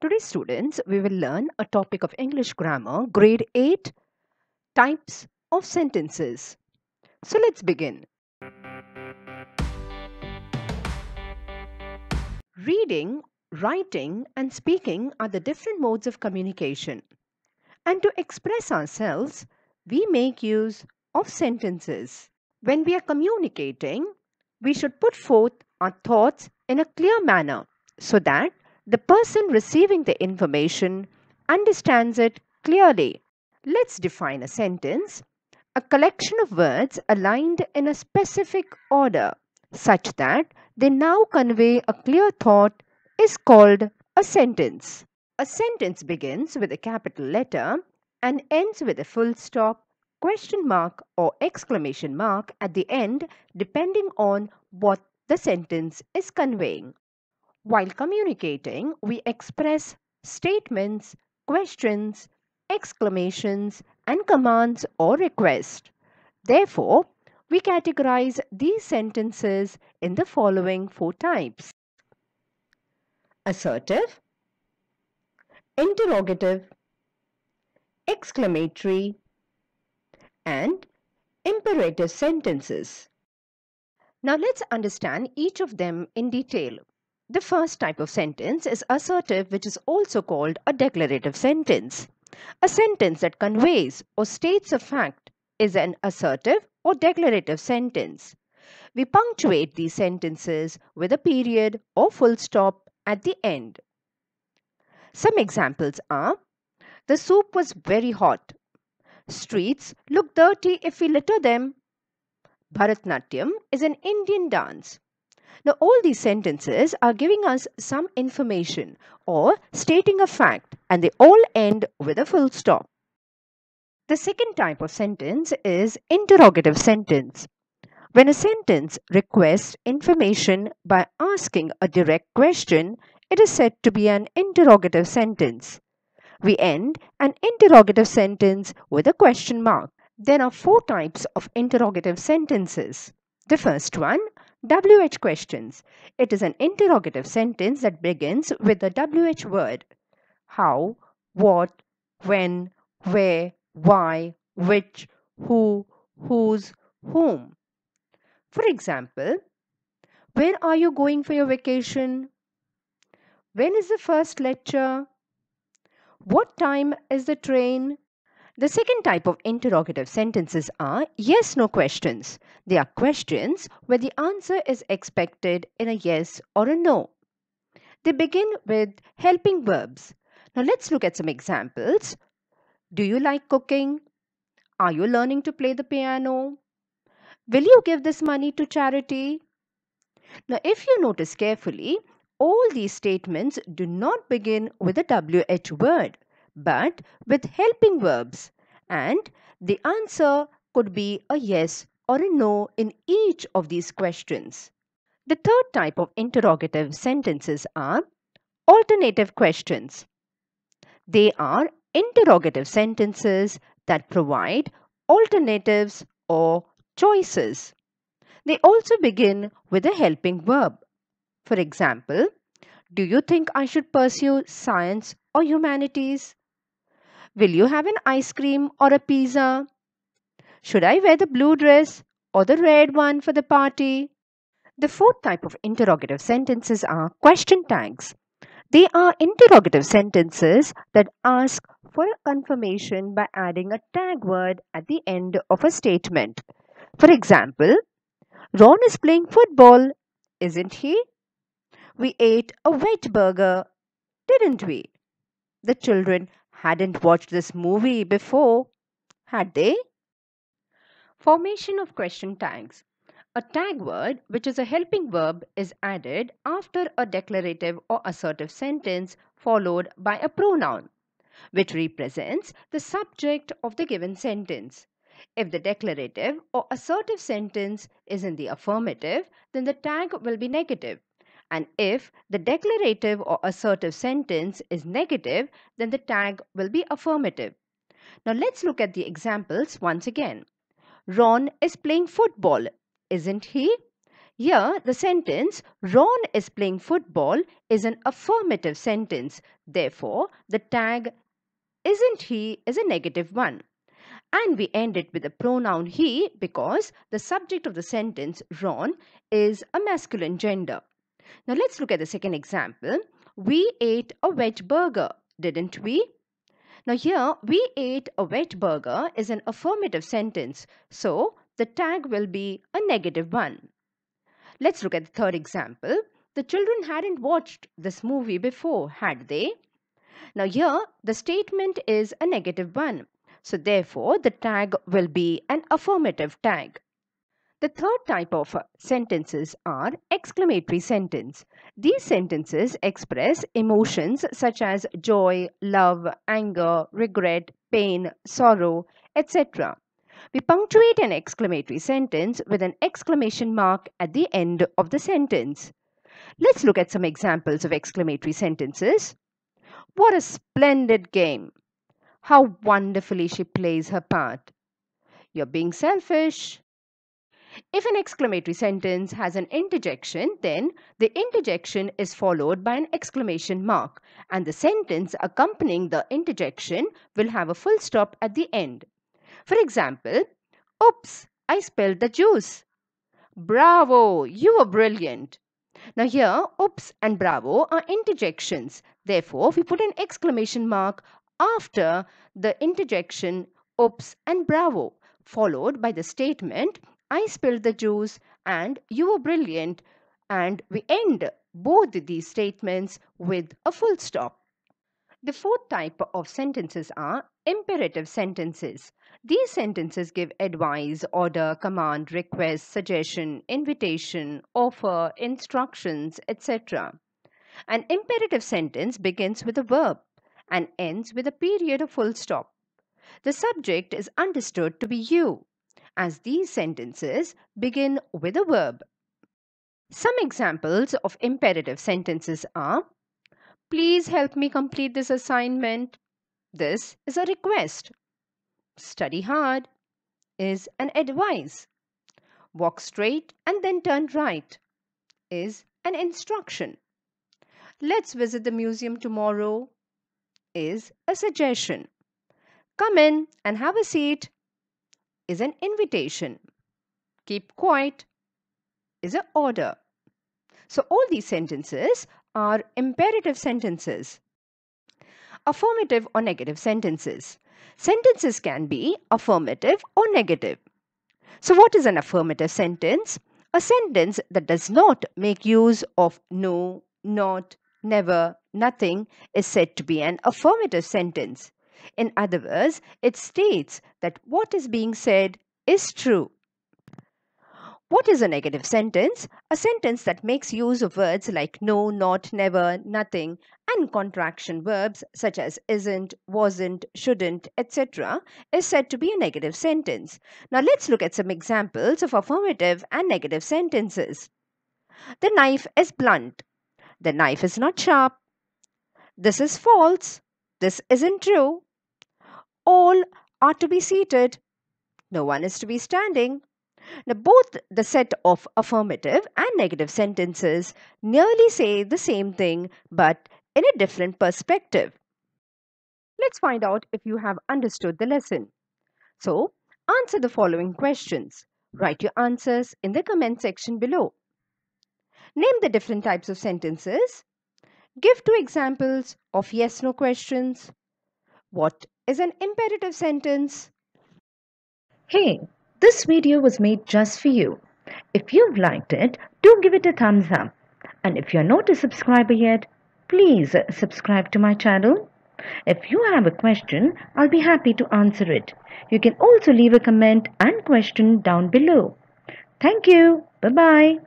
Today, students, we will learn a topic of English grammar, grade 8, types of sentences. So let's begin. Reading, writing and speaking are the different modes of communication. And to express ourselves, we make use of sentences. When we are communicating, we should put forth our thoughts in a clear manner so that the person receiving the information understands it clearly. Let's define a sentence. A collection of words aligned in a specific order such that they now convey a clear thought is called a sentence. A sentence begins with a capital letter and ends with a full stop, question mark, or exclamation mark at the end, depending on what the sentence is conveying. While communicating, we express statements, questions, exclamations, and commands or requests. Therefore, we categorize these sentences in the following four types assertive, interrogative, exclamatory, and imperative sentences. Now let's understand each of them in detail. The first type of sentence is assertive, which is also called a declarative sentence. A sentence that conveys or states a fact is an assertive or declarative sentence. We punctuate these sentences with a period or full stop at the end. Some examples are The soup was very hot. Streets look dirty if we litter them. Bharatnatyam is an Indian dance. Now, all these sentences are giving us some information or stating a fact, and they all end with a full stop. The second type of sentence is interrogative sentence. When a sentence requests information by asking a direct question, it is said to be an interrogative sentence. We end an interrogative sentence with a question mark. There are four types of interrogative sentences. The first one, WH questions. It is an interrogative sentence that begins with the WH word. How, what, when, where, why, which, who, whose, whom. For example, where are you going for your vacation? When is the first lecture? What time is the train? The second type of interrogative sentences are yes no questions. They are questions where the answer is expected in a yes or a no. They begin with helping verbs. Now let's look at some examples. Do you like cooking? Are you learning to play the piano? Will you give this money to charity? Now, if you notice carefully, all these statements do not begin with a WH word but with helping verbs. And the answer could be a yes or a no in each of these questions. The third type of interrogative sentences are alternative questions. They are interrogative sentences that provide alternatives or choices. They also begin with a helping verb. For example, do you think I should pursue science or humanities? Will you have an ice cream or a pizza? Should I wear the blue dress or the red one for the party? The fourth type of interrogative sentences are question tags. They are interrogative sentences that ask for a confirmation by adding a tag word at the end of a statement. For example, Ron is playing football, isn't he? We ate a wet burger, didn't we? The children hadn't watched this movie before, had they? Formation of question tags. A tag word, which is a helping verb, is added after a declarative or assertive sentence followed by a pronoun, which represents the subject of the given sentence. If the declarative or assertive sentence is in the affirmative, then the tag will be negative. And if the declarative or assertive sentence is negative, then the tag will be affirmative. Now let's look at the examples once again. Ron is playing football, isn't he? Here, the sentence Ron is playing football is an affirmative sentence. Therefore, the tag isn't he is a negative one. And we end it with the pronoun he because the subject of the sentence Ron is a masculine gender. Now let's look at the second example. We ate a veg burger, didn't we? Now here, we ate a veg burger is an affirmative sentence. So the tag will be a negative one. Let's look at the third example. The children hadn't watched this movie before, had they? Now here, the statement is a negative one. So therefore, the tag will be an affirmative tag. The third type of sentences are exclamatory sentence. These sentences express emotions such as joy, love, anger, regret, pain, sorrow, etc. We punctuate an exclamatory sentence with an exclamation mark at the end of the sentence. Let's look at some examples of exclamatory sentences. What a splendid game! How wonderfully she plays her part! You're being selfish. If an exclamatory sentence has an interjection, then the interjection is followed by an exclamation mark, and the sentence accompanying the interjection will have a full stop at the end. For example, Oops, I spilled the juice. Bravo, you were brilliant. Now, here, oops and bravo are interjections. Therefore, we put an exclamation mark after the interjection oops and bravo, followed by the statement I spilled the juice and you were brilliant. And we end both these statements with a full stop. The fourth type of sentences are imperative sentences. These sentences give advice, order, command, request, suggestion, invitation, offer, instructions, etc. An imperative sentence begins with a verb and ends with a period or full stop. The subject is understood to be you as these sentences begin with a verb. Some examples of imperative sentences are Please help me complete this assignment. This is a request. Study hard is an advice. Walk straight and then turn right is an instruction. Let's visit the museum tomorrow is a suggestion. Come in and have a seat is an invitation. Keep quiet is an order. So, all these sentences are imperative sentences, affirmative or negative sentences. Sentences can be affirmative or negative. So, what is an affirmative sentence? A sentence that does not make use of no, not, never, nothing is said to be an affirmative sentence. In other words, it states that what is being said is true. What is a negative sentence? A sentence that makes use of words like no, not, never, nothing, and contraction verbs such as isn't, wasn't, shouldn't, etc., is said to be a negative sentence. Now let's look at some examples of affirmative and negative sentences. The knife is blunt. The knife is not sharp. This is false. This isn't true all are to be seated. No one is to be standing. Now, both the set of affirmative and negative sentences nearly say the same thing but in a different perspective. Let's find out if you have understood the lesson. So, answer the following questions. Write your answers in the comment section below. Name the different types of sentences. Give two examples of yes-no questions. What is an imperative sentence? Hey, this video was made just for you. If you've liked it, do give it a thumbs up. And if you're not a subscriber yet, please subscribe to my channel. If you have a question, I'll be happy to answer it. You can also leave a comment and question down below. Thank you. Bye-bye.